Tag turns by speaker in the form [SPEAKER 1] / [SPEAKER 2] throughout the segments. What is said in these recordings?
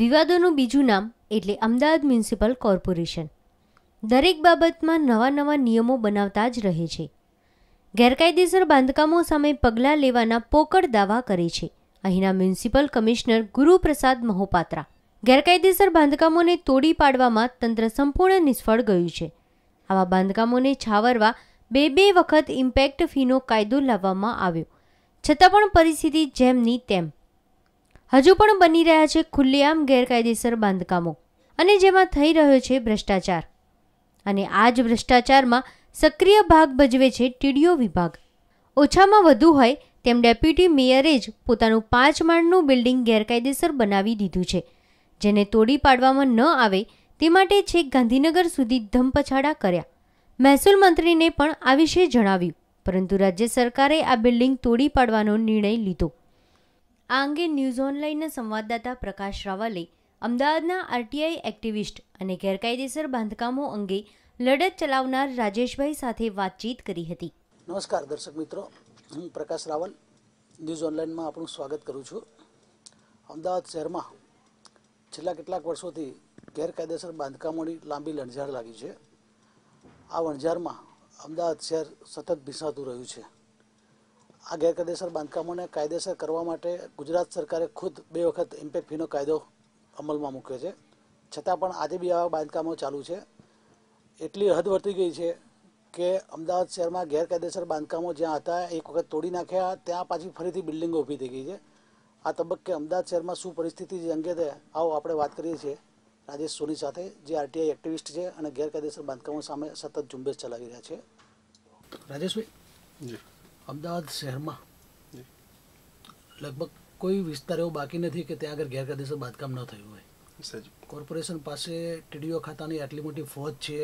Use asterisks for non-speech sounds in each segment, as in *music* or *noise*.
[SPEAKER 1] વિવાદોનું બીજું નામ એટલે અમદાવાદ મ્યુનિસિપલ કોર્પોરેશન દરેક બાબતમાં નવા નવા નિયમો બનાવતા જ રહે છે ગેરકાયદેસર બાંધકામો સામે પગલાં લેવાના પોકળ દાવા કરે છે અહીંના મ્યુનિસિપલ કમિશનર ગુરુપ્રસાદ મહોપાત્રા ગેરકાયદેસર બાંધકામોને તોડી પાડવામાં તંત્ર સંપૂર્ણ નિષ્ફળ ગયું છે આવા બાંધકામોને છાવરવા બે બે વખત ઇમ્પેક્ટ ફીનો કાયદો લાવવામાં આવ્યો છતાં પણ પરિસ્થિતિ જેમની તેમ હજુ પણ બની રહ્યા છે ખુલ્લેઆમ ગેરકાયદેસર બાંધકામો અને જેમાં થઈ રહ્યો છે ભ્રષ્ટાચાર અને આ જ ભ્રષ્ટાચારમાં સક્રિય ભાગ ભજવે છે ટીડીઓ વિભાગ ઓછામાં વધુ હોય તેમ ડેપ્યુટી મેયરે જ પોતાનું પાંચ માળનું બિલ્ડિંગ ગેરકાયદેસર બનાવી દીધું છે જેને તોડી પાડવામાં ન આવે તે માટે છેક ગાંધીનગર સુધી ધમપછાડા કર્યા મહેસૂલ મંત્રીને પણ આ વિશે જણાવ્યું પરંતુ રાજ્ય સરકારે આ બિલ્ડિંગ તોડી પાડવાનો નિર્ણય લીધો આ અંગે ન્યૂઝ ઓનલાઈનના સંવાદદાતા પ્રકાશ રાવલે અમદાવાદના આરટીઆઈ એક્ટિવિસ્ટ અને ગેરકાયદેસર બાંધકામો અંગે લડત ચલાવનાર રાજેશભાઈ સાથે વાતચીત કરી હતી
[SPEAKER 2] નમસ્કાર દર્શક મિત્રો હું પ્રકાશ રાવલ ન્યૂઝ ઓનલાઇનમાં આપણું સ્વાગત કરું છું અમદાવાદ શહેરમાં છેલ્લા કેટલાક વર્ષોથી ગેરકાયદેસર બાંધકામોની લાંબી લણઝાર લાગી છે આ વણઝારમાં અમદાવાદ શહેર સતત ભીસાતું રહ્યું છે આ ગેરકાયદેસર બાંધકામોને કાયદેસર કરવા માટે ગુજરાત સરકારે ખુદ બે વખત ઇમ્પેક્ટ ફીનો કાયદો અમલમાં મૂક્યો છે છતાં પણ આજે બી આવા બાંધકામો ચાલુ છે એટલી હદ વર્તી ગઈ છે કે અમદાવાદ શહેરમાં ગેરકાયદેસર બાંધકામો જ્યાં હતા એક વખત તોડી નાખ્યા ત્યાં પાછી ફરીથી બિલ્ડિંગો ઊભી થઈ ગઈ છે આ તબક્કે અમદાવાદ શહેરમાં શું પરિસ્થિતિ જે અંગે આવો આપણે વાત કરીએ છીએ રાજેશ સોની સાથે જે આરટીઆઈ એક્ટિવિસ્ટ છે અને ગેરકાયદેસર બાંધકામો સામે સતત ઝુંબેશ ચલાવી રહ્યા છે રાજેશભાઈ જી અમદાવાદ શહેરમાં લગભગ કોઈ વિસ્તાર એવો બાકી નથી કે ત્યાં આગળ ગેરકાયદેસર બાંધકામ ન થયું હોય કોર્પોરેશન પાસે ટીડીઓ ખાતાની આટલી મોટી ફોજ છે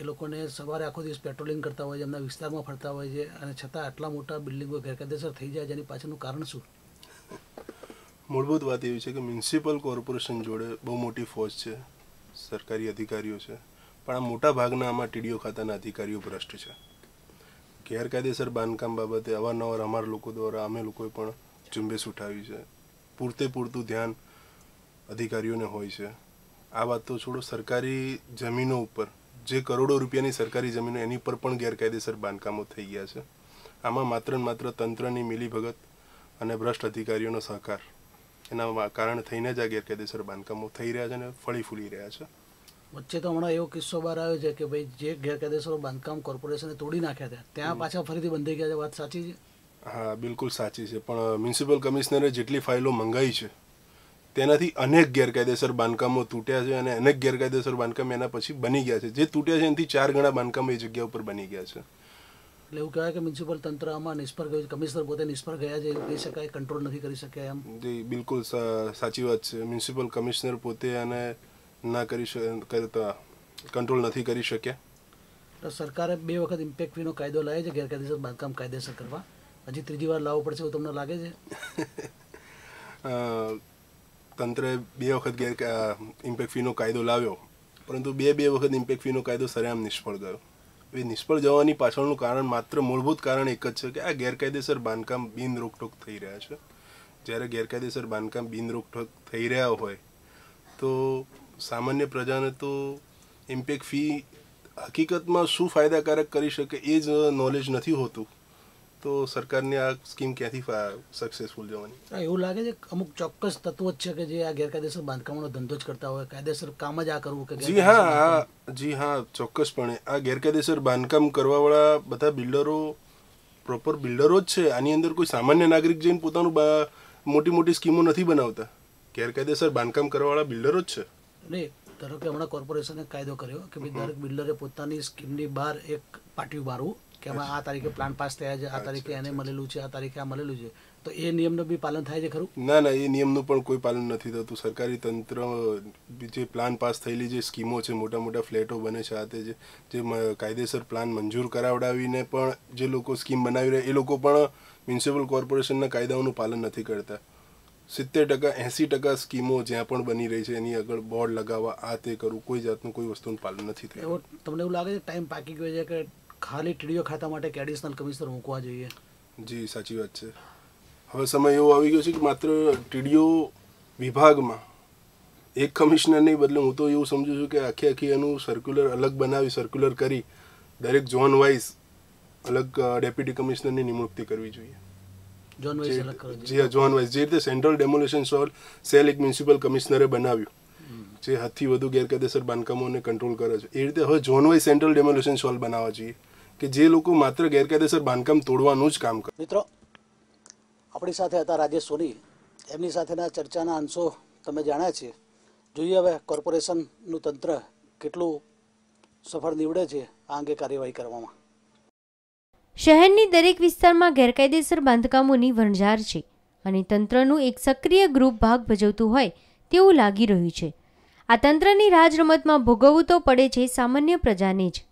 [SPEAKER 2] એ લોકોને સવારે આખો દિવસ પેટ્રોલિંગ કરતા હોય છે એમના વિસ્તારમાં ફરતા હોય છે અને છતાં આટલા મોટા બિલ્ડિંગો ગેરકાયદેસર થઈ જાય જેની પાછળનું કારણ શું
[SPEAKER 3] મૂળભૂત વાત એવી છે કે મ્યુનિસિપલ કોર્પોરેશન જોડે બહુ મોટી ફોજ છે સરકારી અધિકારીઓ છે પણ આ મોટા ભાગના આમાં ટીડીઓ ખાતાના અધિકારીઓ ભ્રષ્ટ છે ગેરકાયદેસર બાંધકામ બાબતે અવારનવાર અમારા લોકો દ્વારા અમે લોકોએ પણ ઝુંબેશ ઉઠાવી છે પૂરતે પૂરતું ધ્યાન અધિકારીઓને હોય છે આ વાત તો છોડો સરકારી જમીનો ઉપર જે કરોડો રૂપિયાની સરકારી જમીનો એની પર પણ ગેરકાયદેસર બાંધકામો થઈ ગયા છે આમાં માત્ર ને માત્ર તંત્રની મિલીભગત અને ભ્રષ્ટ અધિકારીઓનો સહકાર એના કારણ થઈને જ આ ગેરકાયદેસર બાંધકામો થઈ રહ્યા છે અને ફળી ફૂલી રહ્યા છે
[SPEAKER 2] વચ્ચે તો હમણાં એવો કિસ્સો બહાર આવ્યો છે કે ભાઈ જે ગેરકાયદેસર બાંધકામ કોર્પોરેશને તોડી નાખ્યા હતા ત્યાં પાછા ફરીથી બંધાઈ ગયા છે વાત સાચી છે
[SPEAKER 3] હા બિલકુલ સાચી છે પણ મ્યુનિસિપલ કમિશનરે જેટલી ફાઇલો મંગાવી છે તેનાથી અનેક ગેરકાયદેસર બાંધકામો તૂટ્યા છે અને અનેક ગેરકાયદેસર બાંધકામ એના પછી બની ગયા છે જે તૂટ્યા છે એનાથી ચાર ગણા બાંધકામ એ જગ્યા ઉપર બની ગયા છે
[SPEAKER 2] એટલે એવું કહેવાય કે મ્યુનિસિપલ તંત્ર આમાં નિષ્ફળ ગયું કમિશનર પોતે નિષ્ફળ ગયા છે એવું કહી શકાય કંટ્રોલ નથી કરી શક્યા એમ
[SPEAKER 3] જી બિલકુલ સાચી વાત છે મ્યુનિસિપલ કમિશનર પોતે અને ના કરી કરતા કંટ્રોલ નથી કરી શક્યા
[SPEAKER 2] સરકારે બે વખત ઇમ્પેક્ટ ફીનો કાયદો લાવે છે ગેરકાયદેસર બાંધકામ કાયદેસર કરવા હજી ત્રીજી વાર લાવવો પડશે એવું તમને લાગે છે
[SPEAKER 3] *laughs* તંત્રે બે વખત ગેર ઇમ્પેક્ટ ફીનો કાયદો લાવ્યો પરંતુ બે બે વખત ઇમ્પેક્ટ ફીનો કાયદો સરેઆમ નિષ્ફળ ગયો એ નિષ્ફળ જવાની પાછળનું કારણ માત્ર મૂળભૂત કારણ એક જ છે કે આ ગેરકાયદેસર બાંધકામ બિન રોકટોક થઈ રહ્યા છે જ્યારે ગેરકાયદેસર બાંધકામ બિન રોકટોક થઈ રહ્યા હોય તો સામાન્ય પ્રજાને તો ઇમ્પેક ફી હકીકતમાં શું ફાયદાકારક કરી શકે એ જ નોલેજ નથી હોતું તો સરકારની આ સ્કીમ ક્યાંથી સક્સેસફુલ જવાની
[SPEAKER 2] એવું લાગે છે અમુક ચોક્કસ તત્વો જ છે કે જે આ ગેરકાયદેસર બાંધકામનો ધંધો જ કરતા હોય કાયદેસર કામ જ આ કરવું કે જી હા
[SPEAKER 3] જી હા ચોક્કસપણે આ ગેરકાયદેસર બાંધકામ કરવાવાળા બધા બિલ્ડરો પ્રોપર બિલ્ડરો જ છે આની અંદર કોઈ સામાન્ય નાગરિક જઈને પોતાનું મોટી મોટી સ્કીમો નથી બનાવતા ગેરકાયદેસર બાંધકામ કરવાવાળા બિલ્ડરો જ છે
[SPEAKER 2] નહીં ધારો કે હમણાં કોર્પોરેશને કાયદો કર્યો કે ભાઈ દરેક બિલ્ડરે પોતાની સ્કીમની બહાર એક પાટિયું મારવું કે આ તારીખે પ્લાન પાસ થયા છે આ તારીખે એને મળેલું છે આ તારીખે આ મળેલું છે તો એ નિયમનું બી પાલન થાય છે ખરું
[SPEAKER 3] ના ના એ નિયમનું પણ કોઈ પાલન નથી થતું સરકારી તંત્ર જે પ્લાન પાસ થયેલી જે સ્કીમો છે મોટા મોટા ફ્લેટો બને છે આ તે જે કાયદેસર પ્લાન મંજૂર કરાવડાવીને પણ જે લોકો સ્કીમ બનાવી રહ્યા એ લોકો પણ મ્યુનિસિપલ કોર્પોરેશનના કાયદાઓનું પાલન નથી કરતા સિત્તેર ટકા એંસી ટકા સ્કીમો જ્યાં પણ બની રહી છે એની આગળ બોર્ડ લગાવવા આ તે કરવું કોઈ જાતનું કોઈ વસ્તુનું પાલન નથી થયું
[SPEAKER 2] તમને એવું લાગે છે ટાઈમ પાકી ગયો છે કે ખાલી ટીડીઓ ખાતા માટે કે એડિશનલ કમિશનર મૂકવા જોઈએ
[SPEAKER 3] જી સાચી વાત છે હવે સમય એવો આવી ગયો છે કે માત્ર ટીડીઓ વિભાગમાં એક કમિશનરની બદલે હું તો એવું સમજુ છું કે આખી આખી એનું સર્ક્યુલર અલગ બનાવી સર્ક્યુલર કરી દરેક ઝોન વાઇઝ અલગ ડેપ્યુટી કમિશનરની નિમણૂક કરવી જોઈએ
[SPEAKER 2] જે
[SPEAKER 3] જોન વાઇઝ જે રીતે સેન્ટ્રલ ડેમોલેશન સેલ એક મ્યુનિસિપલ કમિશનરે બનાવ્યું જે હાથથી વધુ ગેરકાયદેસર બાંધકામોને કંટ્રોલ કરે છે એ રીતે હવે zone wise central demolition cell બનાવવા જોઈએ કે જે લોકો માત્ર ગેરકાયદેસર બાંધકામ તોડવાનું
[SPEAKER 2] જ કામ કરે મિત્રો આપણી સાથે હતા રાજેશ સોની એમની સાથેના ચર્ચાના અંશો તમે જાણ્યા છે જોઈએ હવે કોર્પોરેશનનું તંત્ર કેટલું સફળ નીવડે છે આ અંગે કાર્યવાહી કરવામાં
[SPEAKER 1] શહેરની દરેક વિસ્તારમાં ગેરકાયદેસર બાંધકામોની વણઝાર છે અને તંત્રનું એક સક્રિય ગ્રુપ ભાગ ભજવતું હોય તેવું લાગી રહ્યું છે આ તંત્રની રાજરમતમાં ભોગવવું તો પડે છે સામાન્ય પ્રજાને જ